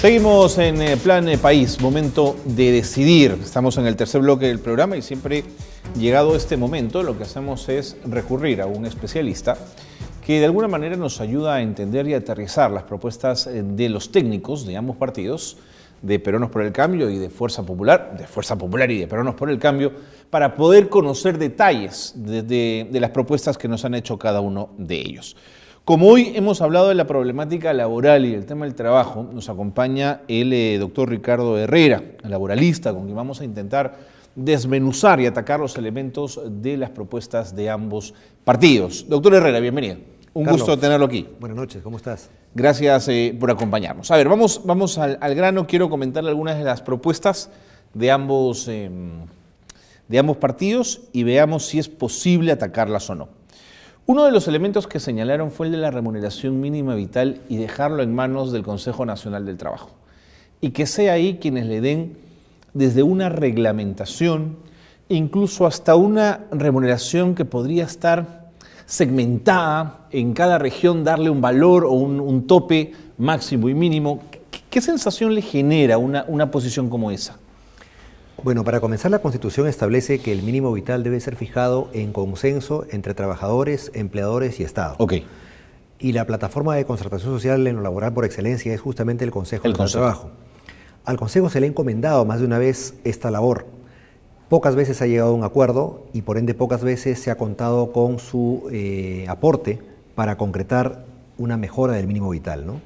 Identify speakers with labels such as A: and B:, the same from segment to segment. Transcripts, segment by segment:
A: Seguimos en eh, Plan eh, País, momento de decidir. Estamos en el tercer bloque del programa y siempre llegado este momento lo que hacemos es recurrir a un especialista que de alguna manera nos ayuda a entender y aterrizar las propuestas eh, de los técnicos de ambos partidos, de Peronos por el Cambio y de Fuerza Popular, de Fuerza Popular y de Peronos por el Cambio, para poder conocer detalles de, de las propuestas que nos han hecho cada uno de ellos. Como hoy hemos hablado de la problemática laboral y el tema del trabajo, nos acompaña el eh, doctor Ricardo Herrera, laboralista, con quien vamos a intentar desmenuzar y atacar los elementos de las propuestas de ambos partidos. Doctor Herrera, bienvenido. Un gusto tenerlo aquí. Buenas noches, ¿cómo estás? Gracias eh, por acompañarnos. A ver, vamos, vamos al, grano. Quiero comentar algunas de las propuestas em, de ambos partidos y veamos si es posible atacarlas o no. Uno de los elementos que señalaron fue el de la remuneración mínima vital y dejarlo en manos del Consejo Nacional del Trabajo. Y que sea ahí quienes le den desde una reglamentación, incluso hasta una remuneración que podría estar segmentada en cada región, darle un valor o un, tope máximo y mínimo. ¿Qué, sensación le genera una posición como esa? Bueno, para comenzar, la Constitución
B: establece que el mínimo vital debe ser fijado en consenso entre trabajadores, empleadores y Estado. Y la plataforma de concertación social en lo laboral por excelencia es justamente el Consejo el del Trabajo. Al Consejo se le ha encomendado más de una vez esta labor. Pocas veces ha llegado a un acuerdo y por ende pocas veces se ha contado con su eh, aporte para concretar una mejora del mínimo vital. ¿no?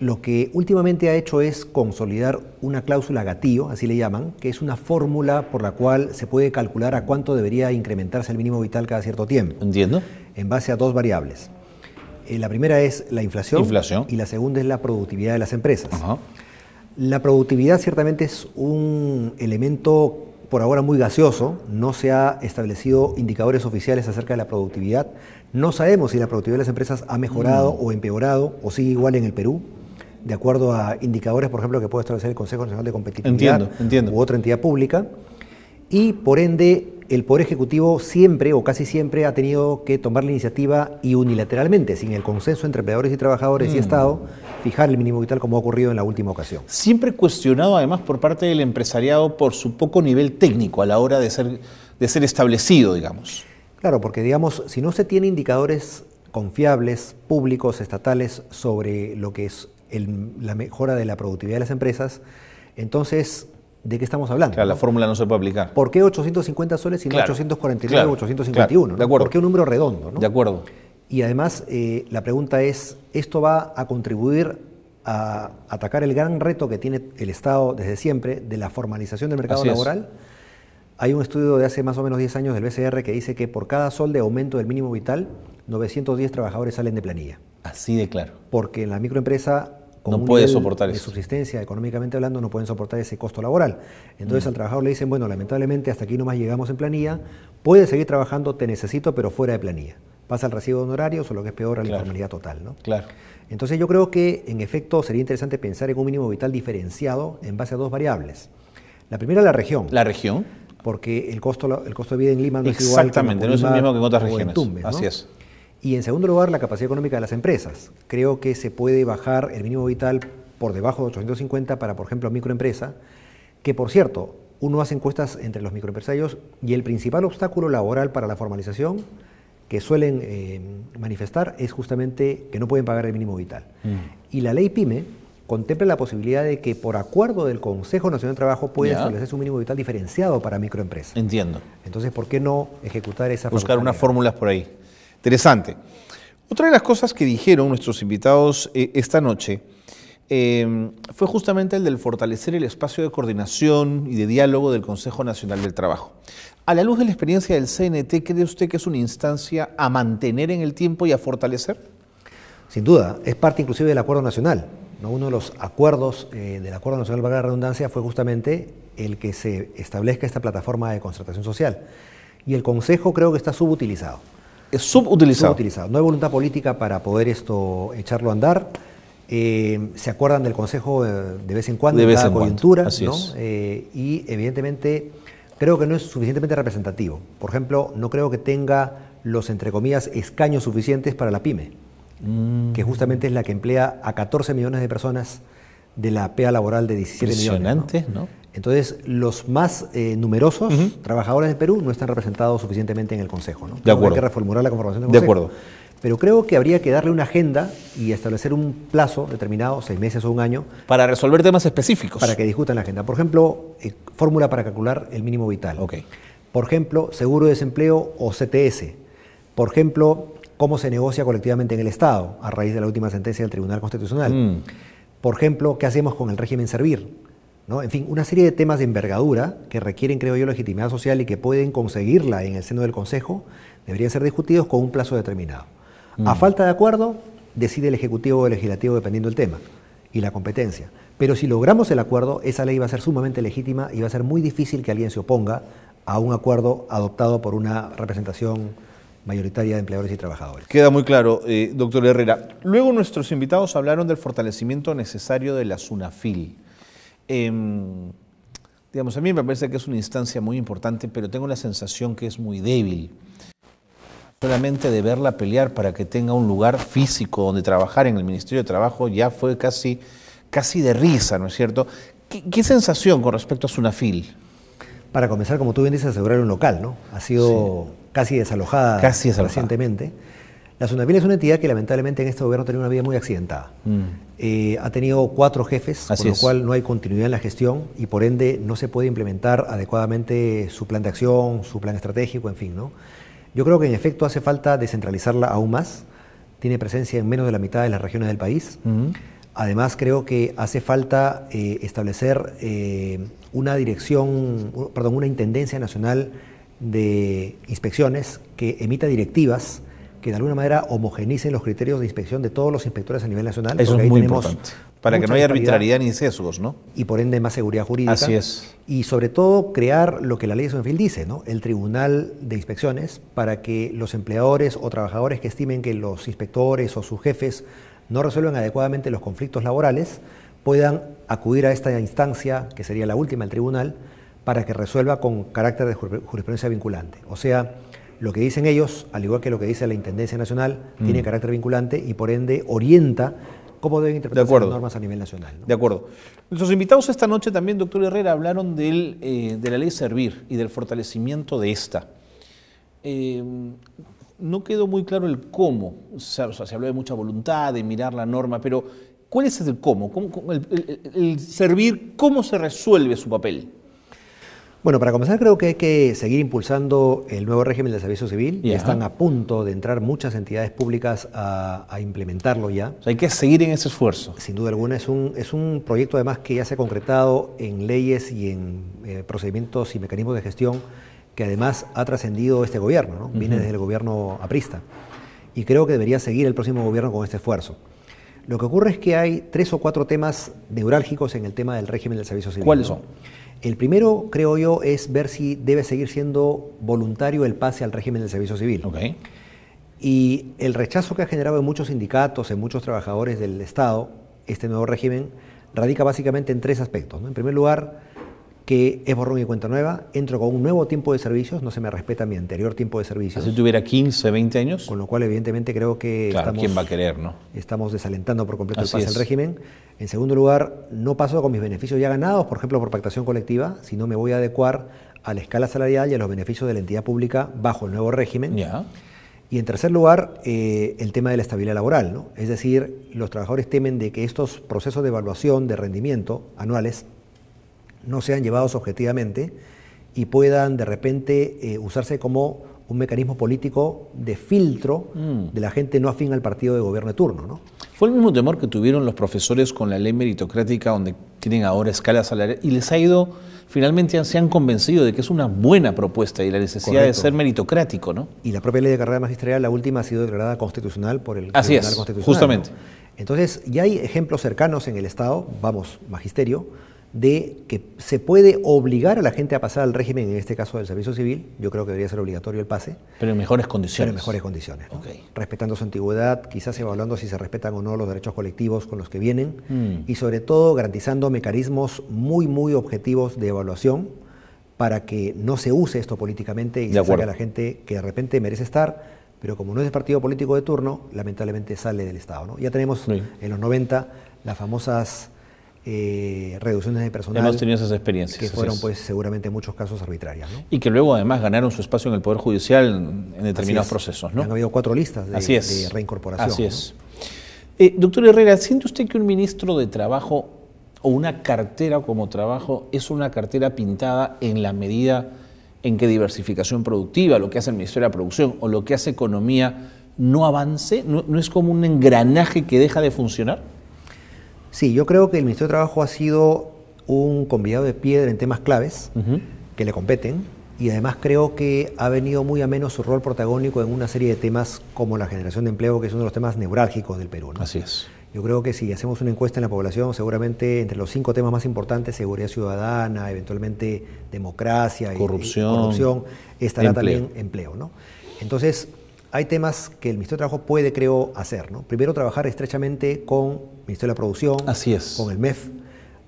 B: lo que últimamente ha hecho es consolidar una cláusula gatillo, así le llaman, que es una fórmula por la cual se puede calcular a cuánto debería incrementarse el mínimo vital cada cierto tiempo. Entiendo. En base a dos variables. Eh, la primera es la inflación, y la segunda es la productividad de las empresas. La productividad ciertamente es un elemento por ahora muy gaseoso, no se ha establecido indicadores oficiales acerca de la productividad. No sabemos si la productividad de las empresas ha mejorado mm. o empeorado o sigue igual en el Perú de acuerdo a indicadores, por ejemplo, que puede establecer el Consejo Nacional de Competitividad u otra entidad pública. Y por ende, el Poder Ejecutivo siempre o casi siempre ha tenido que tomar la iniciativa y unilateralmente, sin el consenso entre empleadores y trabajadores y mm. Estado, fijar el mínimo vital como ha ocurrido en la última
A: ocasión. Siempre cuestionado además por parte del empresariado por su poco nivel técnico a la hora de ser, de ser establecido, digamos. Claro, porque digamos, si no se tiene indicadores
B: confiables, públicos, estatales, sobre lo que es la mejora de la productividad de las empresas, entonces, ¿de qué estamos hablando? la fórmula no se puede aplicar. ¿Por qué 850 soles y no 849 o 851? de acuerdo. ¿Por qué un
A: número redondo? De acuerdo.
B: Y además, eh, la pregunta es, ¿esto va a contribuir a atacar el gran reto que tiene el Estado desde siempre de la formalización del mercado laboral? Hay un estudio de hace más o menos 10 años del BCR que dice que por cada sol de aumento del mínimo vital, 910 trabajadores salen de planilla. Así de claro. Porque en la microempresa no puede soportar de subsistencia económicamente hablando, no pueden soportar ese costo laboral. Entonces mm. al trabajador le dicen, bueno, lamentablemente hasta aquí nomás llegamos en planilla, puedes seguir trabajando, te necesito, pero fuera de planilla. Pasa al recibo de honorarios o lo que es peor, a la informalidad total. ¿no? Claro. Entonces yo creo que en efecto sería interesante pensar en un mínimo vital diferenciado en base a dos variables. La primera, la región. La región. Porque el costo, el costo de vida en Lima no es igual. Exactamente, no es el mismo que en otras regiones. Así es. Y en segundo lugar, la capacidad económica de las empresas. Creo que se puede bajar el mínimo vital por debajo de 850 para, por ejemplo, microempresa, que por cierto, uno hace encuestas entre los microempresarios y el principal obstáculo laboral para la formalización que suelen eh, manifestar es justamente que no pueden pagar el mínimo vital. Mm. Y la ley PYME contempla la posibilidad de que por acuerdo del Consejo Nacional de Trabajo pueda establecer establecerse un mínimo vital diferenciado para microempresas.
A: Entiendo. Entonces, ¿por qué no ejecutar esa Buscar unas fórmulas por ahí. Interesante. Otra de las cosas que dijeron nuestros invitados eh, esta noche em, fue justamente el del fortalecer el espacio de coordinación y de diálogo del Consejo Nacional del Trabajo. A la luz de la experiencia del CNT, ¿cree usted que es una instancia a mantener en el tiempo y a fortalecer?
B: Sin duda, es parte inclusive del Acuerdo Nacional. Uno de los acuerdos eh, del Acuerdo Nacional, para la redundancia, fue justamente el que se establezca esta plataforma de concertación social. Y el Consejo creo que está subutilizado. Es subutilizado. No hay voluntad política para poder esto echarlo a andar. Eh, se acuerdan del Consejo de vez en cuando, de vez coyuntura, eh, y evidentemente creo que no es suficientemente representativo. Por ejemplo, no creo que tenga los, entre comillas, escaños suficientes para la pyme, mm. que justamente es la que emplea a 14 millones de personas de la pea laboral de 17 millones. Entonces, los más eh, numerosos trabajadores de Perú no están representados suficientemente en el Consejo. ¿no? De Hay que reformular la conformación del Consejo. De acuerdo. Pero creo que habría que darle una agenda y establecer un plazo determinado, seis meses o un año. Para resolver temas específicos. Para que discutan la agenda. Por ejemplo, eh, fórmula para calcular el mínimo vital. Okay. Por ejemplo, seguro de desempleo o CTS. Por ejemplo, cómo se negocia colectivamente en el Estado a raíz de la última sentencia del Tribunal Constitucional. Mm. Por ejemplo, ¿qué hacemos con el régimen servir? ¿No? En fin, una serie de temas de envergadura que requieren, creo yo, legitimidad social y que pueden conseguirla en el seno del Consejo, deberían ser discutidos con un plazo determinado. A mm. falta de acuerdo, decide el Ejecutivo o el Legislativo dependiendo del tema y la competencia. Pero si logramos el acuerdo, esa ley va a ser sumamente legítima y va a ser muy difícil que alguien se oponga a un acuerdo adoptado por una representación mayoritaria de empleadores y trabajadores.
A: Queda muy claro, eh, doctor Herrera. Luego nuestros invitados hablaron del fortalecimiento necesario de la SUNAFIL. Em, digamos, a mí me parece que es una instancia muy importante, pero tengo la sensación que es muy débil. Solamente de verla pelear para que tenga un lugar físico donde trabajar en el Ministerio de Trabajo ya fue casi, casi de risa, ¿no es cierto? ¿Qué, sensación con respecto a Sunafil? Para comenzar, como tú bien dices,
B: asegurar un local, ¿no? Ha sido casi desalojada, casi recientemente. La Sunavil es una entidad que lamentablemente en este gobierno tiene una vida muy accidentada. Mm. Eh, ha tenido cuatro jefes, con lo cual no hay continuidad en la gestión y por ende no se puede implementar adecuadamente su plan de acción, su plan estratégico, en fin. ¿no? Yo creo que en efecto hace falta descentralizarla aún más. Tiene presencia en menos de la mitad de las regiones del país. Mm. Además, creo que hace falta eh, establecer eh, una dirección, perdón, una intendencia nacional de inspecciones que emita directivas que de alguna manera homogenicen los criterios de inspección de todos los inspectores a nivel nacional. Eso es muy importante. Para que no haya arbitrariedad ni
A: sesgos, ¿no?
B: Y por ende más seguridad jurídica. Así es. Y sobre todo crear lo que la ley de Sonfield dice, ¿no? El tribunal de inspecciones para que los empleadores o trabajadores que estimen que los inspectores o sus jefes no resuelven adecuadamente los conflictos laborales puedan acudir a esta instancia, que sería la última, el tribunal, para que resuelva con carácter de jurisprudencia vinculante. O sea, lo que dicen ellos, al igual que lo que dice la Intendencia Nacional, mm. tiene carácter vinculante y por ende orienta cómo deben interpretarse las normas a
A: nivel nacional. De acuerdo. Nuestros invitados esta noche también, doctor Herrera, hablaron eh, de la ley Servir y del fortalecimiento de esta. Eh, no quedó muy claro el cómo. se habló de mucha voluntad, de mirar la norma, pero ¿cuál es el cómo? el servir, ¿cómo se resuelve su papel?
B: Bueno, para comenzar creo que hay que seguir impulsando el nuevo régimen del servicio civil. Ya. Están a punto de entrar muchas entidades públicas a, implementarlo ya. hay que seguir en ese esfuerzo. Sin duda alguna, es un, es un proyecto además que ya se ha concretado en leyes y en eh, procedimientos y mecanismos de gestión que además ha trascendido este gobierno, viene desde el gobierno aprista. Y creo que debería seguir el próximo gobierno con este esfuerzo. Lo que ocurre es que hay tres o cuatro temas neurálgicos en el tema del régimen del servicio civil. ¿Cuáles son? El primero, creo yo, es ver si debe seguir siendo voluntario el pase al régimen del servicio civil. Y el rechazo que ha generado en muchos sindicatos, en muchos trabajadores del Estado, este nuevo régimen, radica básicamente en tres aspectos. En primer lugar, que es borrón y cuenta nueva, entro con un nuevo tiempo de servicios, no se me respeta mi anterior tiempo de servicios. Si tuviera 15, 20 años. Con lo cual, evidentemente, creo que claro, estamos, va a querer, estamos desalentando por completo el pase régimen. En segundo lugar, no paso con mis beneficios ya ganados, por ejemplo, por pactación colectiva, sino me voy a adecuar a la escala salarial y a los beneficios de la entidad pública bajo el nuevo régimen. ya Y en tercer lugar, eh, el tema de la estabilidad laboral. ¿no? Es decir, los trabajadores temen de que estos procesos de evaluación de rendimiento anuales no sean llevados objetivamente y puedan de repente eh, usarse como un mecanismo político de filtro mm. de la gente no afín
A: al partido de gobierno de turno. ¿no? Fue el mismo temor que tuvieron los profesores con la ley meritocrática, donde tienen ahora escala salarial, y les ha ido, finalmente se han convencido de que es una buena propuesta y la necesidad de ser meritocrático. ¿no?
B: Y la propia ley de carrera magisterial, la última, ha sido declarada constitucional por el Así es, Justamente. Entonces, ya hay ejemplos cercanos en el Estado, vamos, magisterio, de que se puede obligar a la gente a pasar al régimen, en este caso del servicio civil, yo creo que debería ser obligatorio el pase. Pero en mejores condiciones. Pero en mejores condiciones. Respetando su antigüedad, quizás evaluando si se respetan o no los derechos colectivos con los que vienen mm. y sobre todo garantizando mecanismos muy, muy objetivos de evaluación para que no se use esto políticamente y se saque a la gente que de repente merece estar, pero como no es el partido político de turno, lamentablemente sale del Estado. ¿no? Ya tenemos en los 90 las famosas eh, reducciones de personal. Hemos tenido esas experiencias. Que fueron, pues, seguramente muchos casos arbitrarios.
A: Y que luego, además, ganaron su espacio en el Poder Judicial en determinados procesos. ¿no? Han habido cuatro listas de, reincorporación. Así es. Eh, doctor Herrera, ¿siente usted que un ministro de Trabajo o una cartera como trabajo es una cartera pintada en la medida en que diversificación productiva, lo que hace el Ministerio de la Producción o lo que hace Economía, no avance? no es como un engranaje que deja de funcionar? Sí, yo creo que el Ministerio de Trabajo ha
B: sido un convidado de piedra en temas claves que le competen y además creo que ha venido muy a menos su rol protagónico en una serie de temas como la generación de empleo, que es uno de los temas neurálgicos del Perú. Así es. Yo creo que si hacemos una encuesta en la población, seguramente entre los cinco temas más importantes, seguridad ciudadana, eventualmente democracia, y, corrupción estará también empleo. ¿no? Entonces, hay temas que el Ministerio de Trabajo puede, creo, hacer. ¿no? Primero, trabajar estrechamente con el Ministerio de la Producción, Así es. con el MEF,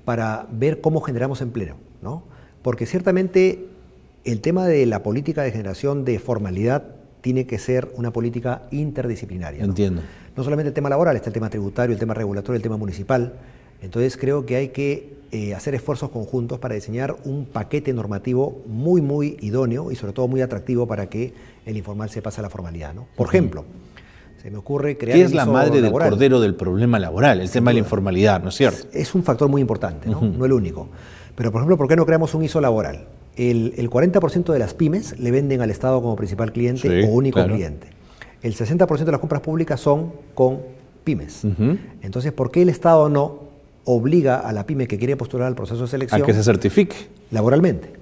B: para ver cómo generamos empleo. ¿no? Porque ciertamente el tema de la política de generación de formalidad tiene que ser una política interdisciplinaria. Entiendo. No solamente el tema laboral, está el tema tributario, el tema regulatorio, el tema municipal entonces creo que hay que eh, hacer esfuerzos conjuntos para diseñar un paquete normativo muy, muy idóneo y sobre todo muy atractivo para que el informal se pase a la formalidad. ¿no? Por ejemplo, se me ocurre crear... ¿Qué es la madre del cordero
A: del problema laboral? El tema de la informalidad, ¿no es cierto? Es, un factor muy importante,
B: ¿no? el único. Pero, por ejemplo, ¿por qué no creamos un ISO laboral? El, 40% de las pymes le venden al Estado como principal cliente o único cliente. El 60% de las compras públicas son con pymes. Entonces, ¿por qué el Estado no obliga a la pyme que quiere postular al proceso de selección... A que se certifique. Laboralmente.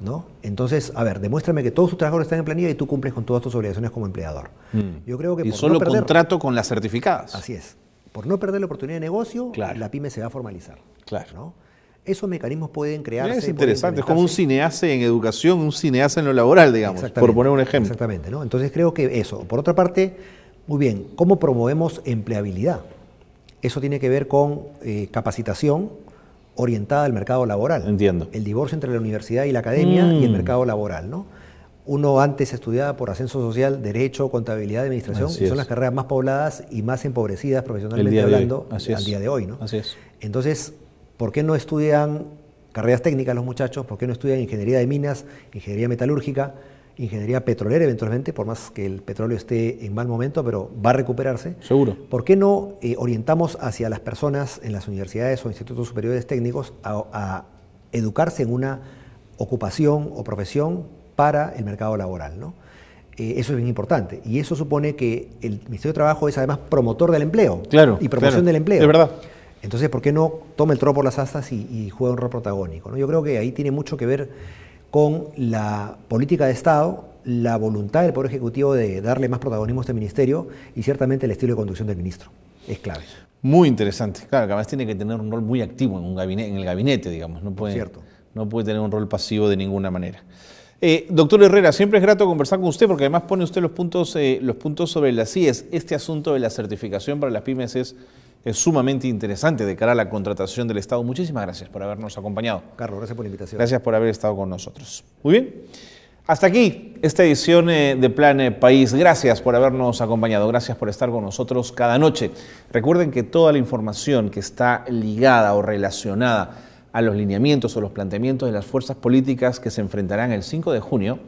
B: ¿no? Entonces, a ver, demuéstrame que todos tus trabajadores están en planilla y tú cumples con todas tus obligaciones como empleador. Mm. Yo creo que solo contrato con las certificadas. Así es. Por no perder la oportunidad de negocio, la pyme se va a formalizar. Claro. Esos mecanismos pueden crearse. es interesante, es como un
A: cinease en educación, un cineasta en lo laboral, digamos, por poner un ejemplo. Exactamente, Entonces creo que eso. Por otra parte, muy bien, ¿cómo
B: promovemos empleabilidad? Eso tiene que ver con eh, capacitación orientada al mercado laboral. Entiendo. El divorcio entre la universidad y la academia y el mm. mercado laboral, ¿no? Uno antes estudiaba por ascenso social, derecho, contabilidad, administración, que son las carreras más pobladas y más empobrecidas profesionalmente hablando al día de hoy, Así es. Entonces, ¿por qué no estudian carreras técnicas los muchachos? ¿Por qué no estudian ingeniería de minas, ingeniería metalúrgica? ingeniería petrolera eventualmente, por más que el petróleo esté en mal momento, pero va a recuperarse. Seguro. ¿Por qué no eh, orientamos hacia las personas en las universidades o institutos superiores técnicos a, educarse en una ocupación o profesión para el mercado laboral? ¿no? Eh, eso es bien importante. Y eso supone que el Ministerio de Trabajo es además promotor del empleo claro, y promoción del empleo. verdad. Entonces, ¿por qué no toma el toro por las asas y, juega un rol protagónico? ¿no? Yo creo que ahí tiene mucho que ver con la política de Estado, la voluntad del Poder Ejecutivo de darle más protagonismo a este ministerio y ciertamente el estilo de conducción del ministro.
A: Es clave. Muy interesante. Claro, que además tiene que tener un rol muy activo en, un gabinete, en el gabinete, digamos. No puede, no puede tener un rol pasivo de ninguna manera. Eh, doctor Herrera, siempre es grato conversar con usted porque además pone usted los puntos, eh, los puntos sobre las CIES. Este asunto de la certificación para las pymes es es sumamente interesante de cara a la contratación del Estado. Muchísimas gracias por habernos acompañado. Carlos, gracias por la invitación. Gracias por haber estado con nosotros. Muy bien. Hasta aquí esta edición eh, de Plan eh, País. Gracias por habernos acompañado, gracias por estar con nosotros cada noche. Recuerden que toda la información que está ligada o relacionada a los lineamientos o los planteamientos de las fuerzas políticas que se enfrentarán el 5 de junio,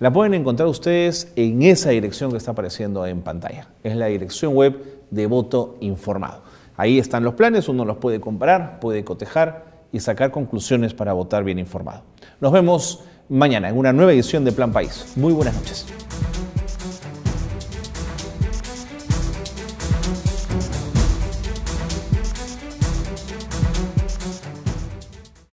A: la pueden encontrar ustedes en esa dirección que está apareciendo en pantalla. Es la dirección web de voto informado. Ahí están los planes, uno los puede comparar, puede cotejar y sacar conclusiones para votar bien informado. Nos vemos mañana en una nueva edición de Plan País. Muy buenas noches.